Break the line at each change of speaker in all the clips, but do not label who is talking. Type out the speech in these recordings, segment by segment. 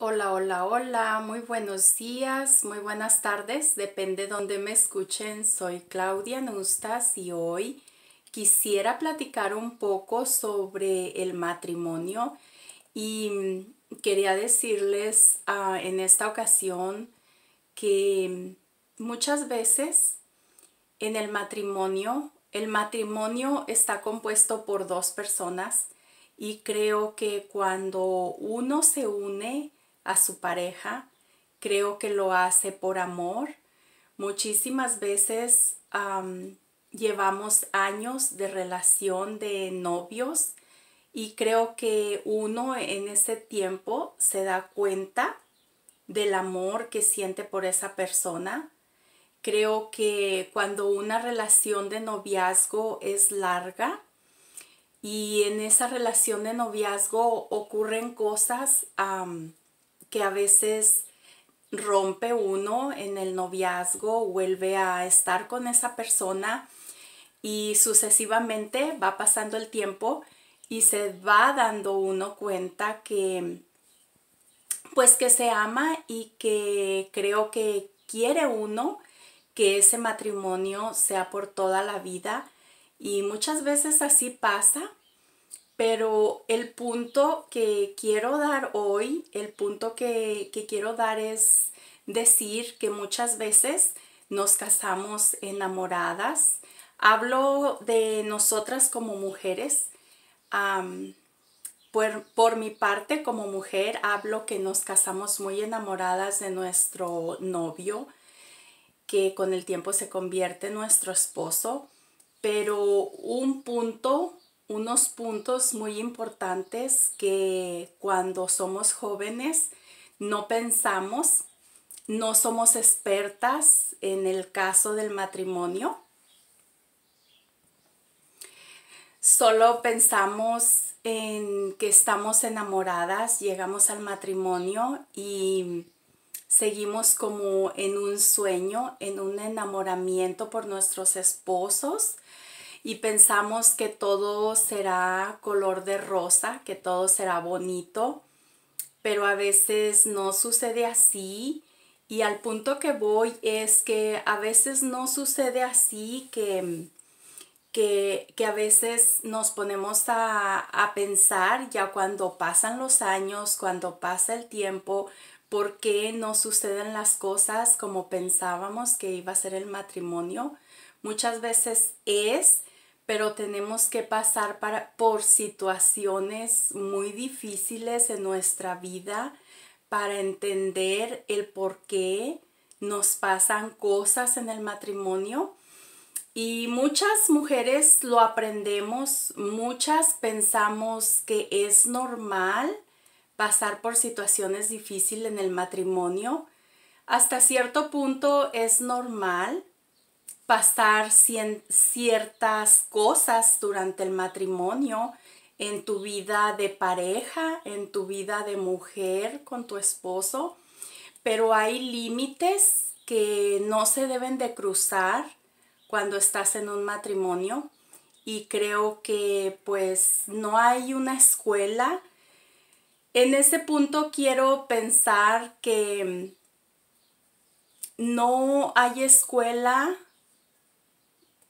Hola, hola, hola, muy buenos días, muy buenas tardes, depende donde me escuchen. Soy Claudia Nustas y hoy quisiera platicar un poco sobre el matrimonio y mm, quería decirles ah, en esta ocasión que mm, muchas veces en el matrimonio, el matrimonio está compuesto por dos personas y creo que cuando uno se une, a su pareja. Creo que lo hace por amor. Muchísimas veces llevamos años de relación de novios y creo que uno en ese tiempo se da cuenta del amor que siente por esa persona. Creo que cuando una relación de noviazgo es larga y en esa relación de noviazgo ocurren cosas que a veces rompe uno en el noviazgo, vuelve a estar con esa persona y sucesivamente va pasando el tiempo y se va dando uno cuenta que pues que se ama y que creo que quiere uno que ese matrimonio sea por toda la vida y muchas veces así pasa pero el punto que quiero dar hoy, el punto que, quiero dar es decir que muchas veces nos casamos enamoradas. Hablo de nosotras como mujeres. por, por, mi parte, como mujer, hablo que nos casamos muy enamoradas de nuestro novio, que con el tiempo se convierte en nuestro esposo. Pero un punto unos puntos muy importantes que cuando somos jóvenes no pensamos, no somos expertas en el caso del matrimonio. Solo pensamos en que estamos enamoradas, llegamos al matrimonio y seguimos como en un sueño, en un enamoramiento por nuestros esposos, y pensamos que todo será color de rosa, que todo será bonito, pero a veces no sucede así y al punto que voy es que a veces no sucede así que... Que, a veces nos ponemos a, a, pensar ya cuando pasan los años, cuando pasa el tiempo, por qué no suceden las cosas como pensábamos que iba a ser el matrimonio. Muchas veces es, pero tenemos que pasar por situaciones muy difíciles en nuestra vida para entender el por qué nos pasan cosas en el matrimonio. Y muchas mujeres lo aprendemos, muchas pensamos que es normal pasar por situaciones difíciles en el matrimonio. Hasta cierto punto es normal, pasar ciertas cosas durante el matrimonio, en tu vida de pareja, en tu vida de mujer con tu esposo, pero hay límites que no se deben de cruzar cuando estás en un matrimonio y creo que pues no hay una escuela. En ese punto quiero pensar que mm, no hay escuela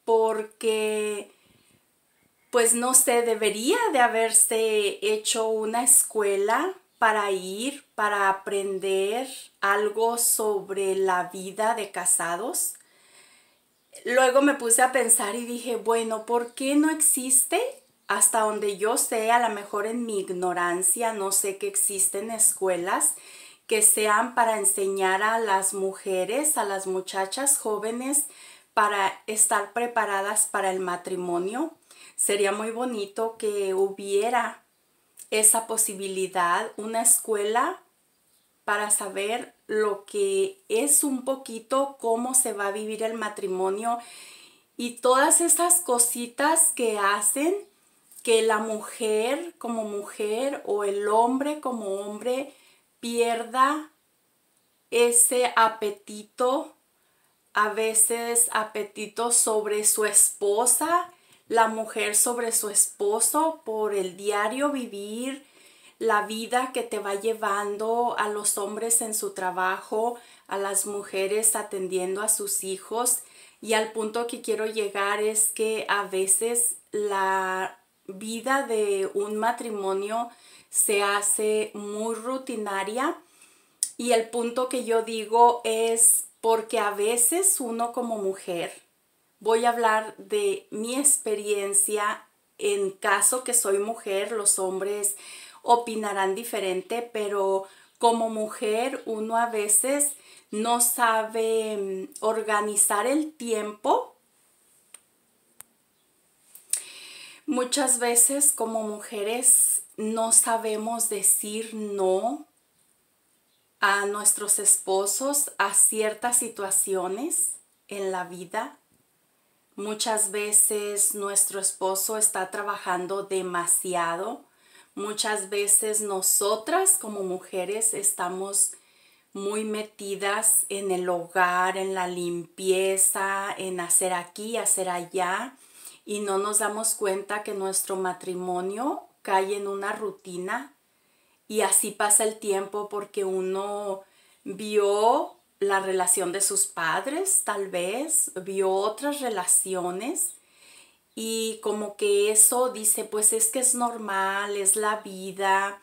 porque pues no sé, debería de haberse hecho una escuela para ir, para aprender algo sobre la vida de casados. Luego me puse a pensar y dije, bueno, ¿por qué no existe? Hasta donde yo sé, a lo mejor en mi ignorancia, no sé que existen escuelas que sean para enseñar a las mujeres, a las muchachas jóvenes, para estar preparadas para el matrimonio. Sería muy bonito que hubiera esa posibilidad, una escuela para saber lo que es un poquito cómo se va a vivir el matrimonio y todas esas cositas que hacen que la mujer como mujer o el hombre como hombre pierda ese apetito a veces apetito sobre su esposa, la mujer sobre su esposo por el diario vivir, la vida que te va llevando a los hombres en su trabajo, a las mujeres atendiendo a sus hijos. Y al punto que quiero llegar es que a veces la vida de un matrimonio se hace muy rutinaria. Y el punto que yo digo es porque a veces uno como mujer, voy a hablar de mi experiencia en caso que soy mujer, los hombres opinarán diferente, pero como mujer uno a veces no sabe mm, organizar el tiempo. Muchas veces como mujeres no sabemos decir no a nuestros esposos a ciertas situaciones en la vida. Muchas veces nuestro esposo está trabajando demasiado. Muchas veces nosotras como mujeres estamos muy metidas en el hogar, en la limpieza, en hacer aquí, hacer allá, y no nos damos cuenta que nuestro matrimonio cae en una rutina y así pasa el tiempo porque uno vio la relación de sus padres, tal vez, vio otras relaciones y como que eso dice, pues es que es normal, es la vida.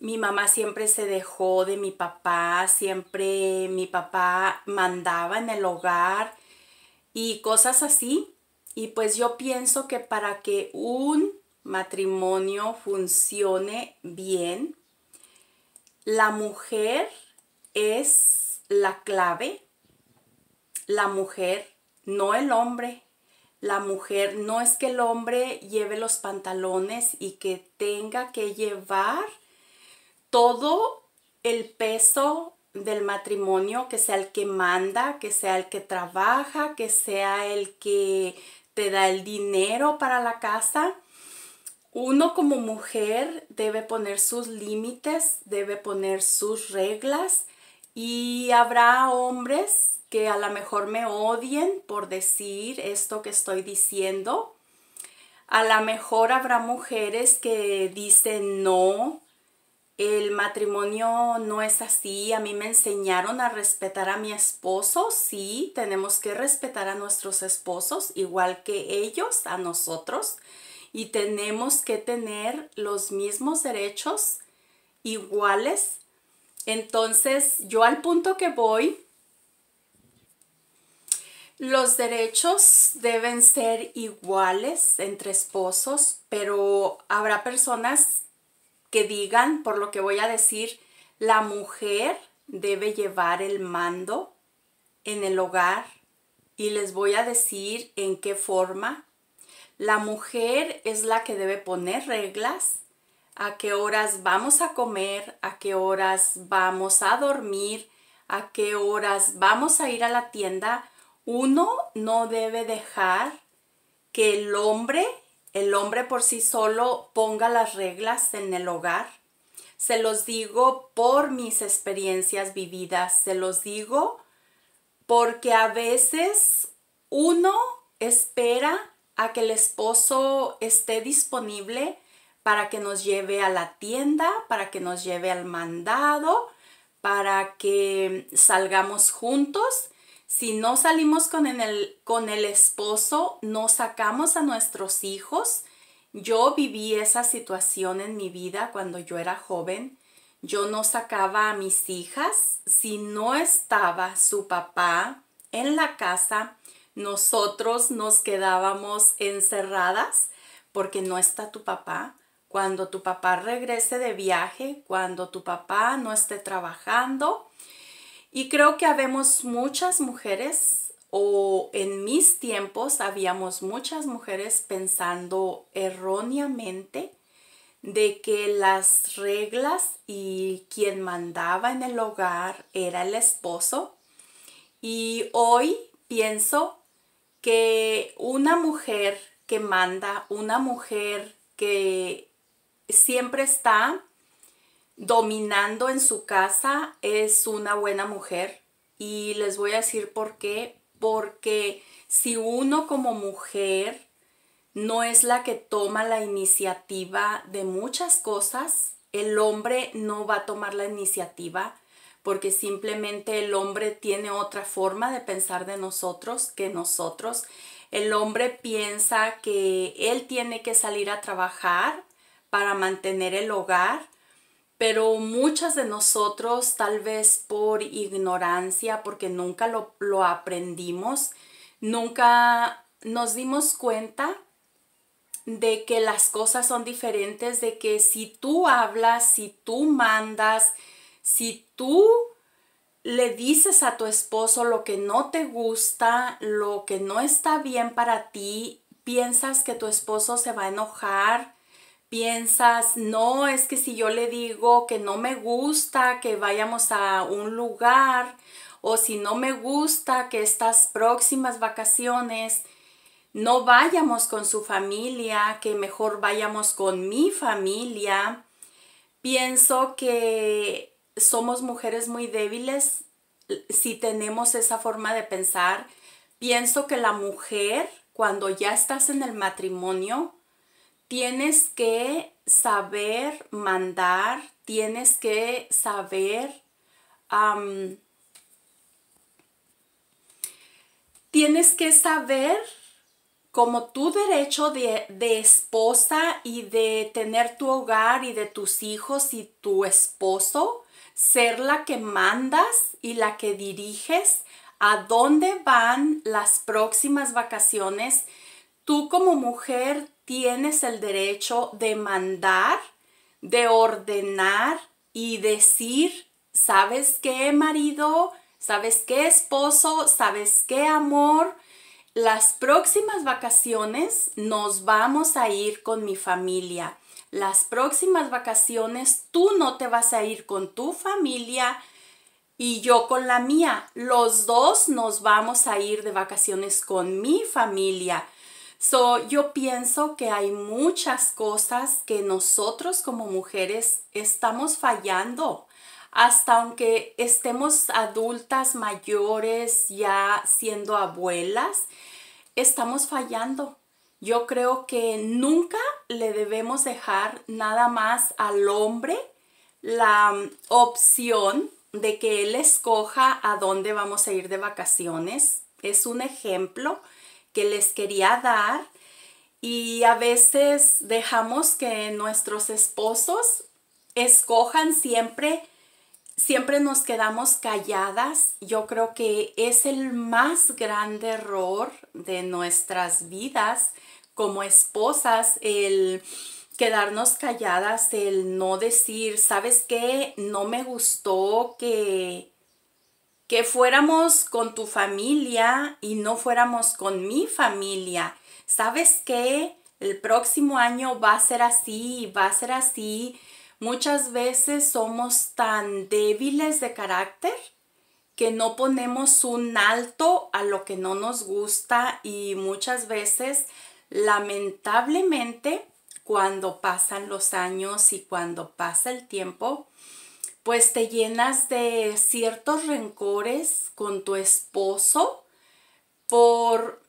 Mi mamá siempre se dejó de mi papá, siempre mi papá mandaba en el hogar y cosas así. Y pues yo pienso que para que un matrimonio funcione bien, la mujer es la clave, la mujer, no el hombre. La mujer no es que el hombre lleve los pantalones y que tenga que llevar todo el peso del matrimonio, que sea el que manda, que sea el que trabaja, que sea el que te da el dinero para la casa uno como mujer debe poner sus límites, debe poner sus reglas y habrá hombres que a lo mejor me odien por decir esto que estoy diciendo. A lo mejor habrá mujeres que dicen no, el matrimonio no es así, a mí me enseñaron a respetar a mi esposo, sí, tenemos que respetar a nuestros esposos igual que ellos, a nosotros y tenemos que tener los mismos derechos iguales. Entonces, yo al punto que voy, los derechos deben ser iguales entre esposos, pero habrá personas que digan, por lo que voy a decir, la mujer debe llevar el mando en el hogar y les voy a decir en qué forma la mujer es la que debe poner reglas a qué horas vamos a comer, a qué horas vamos a dormir, a qué horas vamos a ir a la tienda. Uno no debe dejar que el hombre, el hombre por sí solo ponga las reglas en el hogar. Se los digo por mis experiencias vividas, se los digo porque a veces uno espera a que el esposo esté disponible para que nos lleve a la tienda, para que nos lleve al mandado, para que salgamos juntos. Si no salimos con el, con el esposo, no sacamos a nuestros hijos. Yo viví esa situación en mi vida cuando yo era joven. Yo no sacaba a mis hijas si no estaba su papá en la casa nosotros nos quedábamos encerradas porque no está tu papá. Cuando tu papá regrese de viaje, cuando tu papá no esté trabajando. Y creo que habemos muchas mujeres, o en mis tiempos habíamos muchas mujeres pensando erróneamente de que las reglas y quien mandaba en el hogar era el esposo. Y hoy pienso que una mujer que manda, una mujer que siempre está dominando en su casa es una buena mujer. Y les voy a decir por qué. Porque si uno como mujer no es la que toma la iniciativa de muchas cosas, el hombre no va a tomar la iniciativa porque simplemente el hombre tiene otra forma de pensar de nosotros que nosotros. El hombre piensa que él tiene que salir a trabajar para mantener el hogar, pero muchas de nosotros tal vez por ignorancia, porque nunca lo, aprendimos, nunca nos dimos cuenta de que las cosas son diferentes, de que si tú hablas, si tú mandas, si tú le dices a tu esposo lo que no te gusta, lo que no está bien para ti, piensas que tu esposo se va a enojar, piensas, no, es que si yo le digo que no me gusta que vayamos a un lugar o si no me gusta que estas próximas vacaciones no vayamos con su familia, que mejor vayamos con mi familia, pienso que somos mujeres muy débiles si tenemos esa forma de pensar. Pienso que la mujer, cuando ya estás en el matrimonio, tienes que saber mandar, tienes que saber... tienes que saber como tu derecho de, esposa y de tener tu hogar y de tus hijos y tu esposo, ser la que mandas y la que diriges a dónde van las próximas vacaciones. Tú como mujer tienes el derecho de mandar, de ordenar y decir, ¿sabes qué marido? ¿Sabes qué esposo? ¿Sabes qué amor? Las próximas vacaciones nos vamos a ir con mi familia las próximas vacaciones tú no te vas a ir con tu familia y yo con la mía. Los dos nos vamos a ir de vacaciones con mi familia. So, yo pienso que hay muchas cosas que nosotros como mujeres estamos fallando. Hasta aunque estemos adultas mayores, ya siendo abuelas, estamos fallando yo creo que nunca le debemos dejar nada más al hombre la mm, opción de que él escoja a dónde vamos a ir de vacaciones. Es un ejemplo que les quería dar y a veces dejamos que nuestros esposos escojan siempre siempre nos quedamos calladas. Yo creo que es el más grande error de nuestras vidas como esposas, el quedarnos calladas, el no decir, ¿sabes qué? No me gustó que que fuéramos con tu familia y no fuéramos con mi familia. ¿Sabes qué? El próximo año va a ser así, va a ser así Muchas veces somos tan débiles de carácter que no ponemos un alto a lo que no nos gusta y muchas veces, lamentablemente, cuando pasan los años y cuando pasa el tiempo, pues te llenas de ciertos rencores con tu esposo por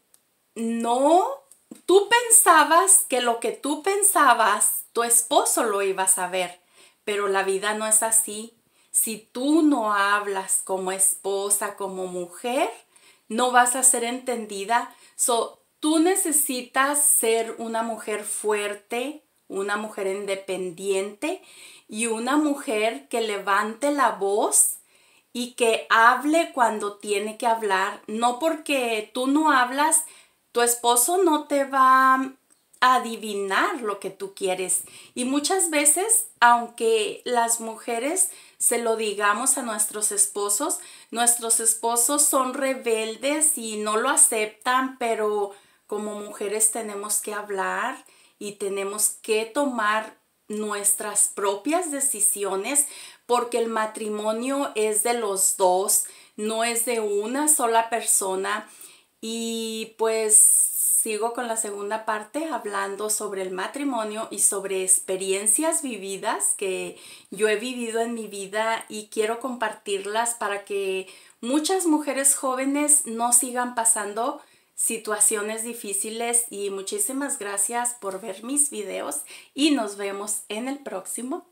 no Tú pensabas que lo que tú pensabas, tu esposo lo iba a saber, pero la vida no es así. Si tú no hablas como esposa, como mujer, no vas a ser entendida. So, tú necesitas ser una mujer fuerte, una mujer independiente y una mujer que levante la voz y que hable cuando tiene que hablar, no porque tú no hablas, tu esposo no te va a adivinar lo que tú quieres. Y muchas veces, aunque las mujeres se lo digamos a nuestros esposos, nuestros esposos son rebeldes y no lo aceptan, pero como mujeres tenemos que hablar y tenemos que tomar nuestras propias decisiones porque el matrimonio es de los dos, no es de una sola persona y pues sigo con la segunda parte hablando sobre el matrimonio y sobre experiencias vividas que yo he vivido en mi vida y quiero compartirlas para que muchas mujeres jóvenes no sigan pasando situaciones difíciles y muchísimas gracias por ver mis videos y nos vemos en el próximo.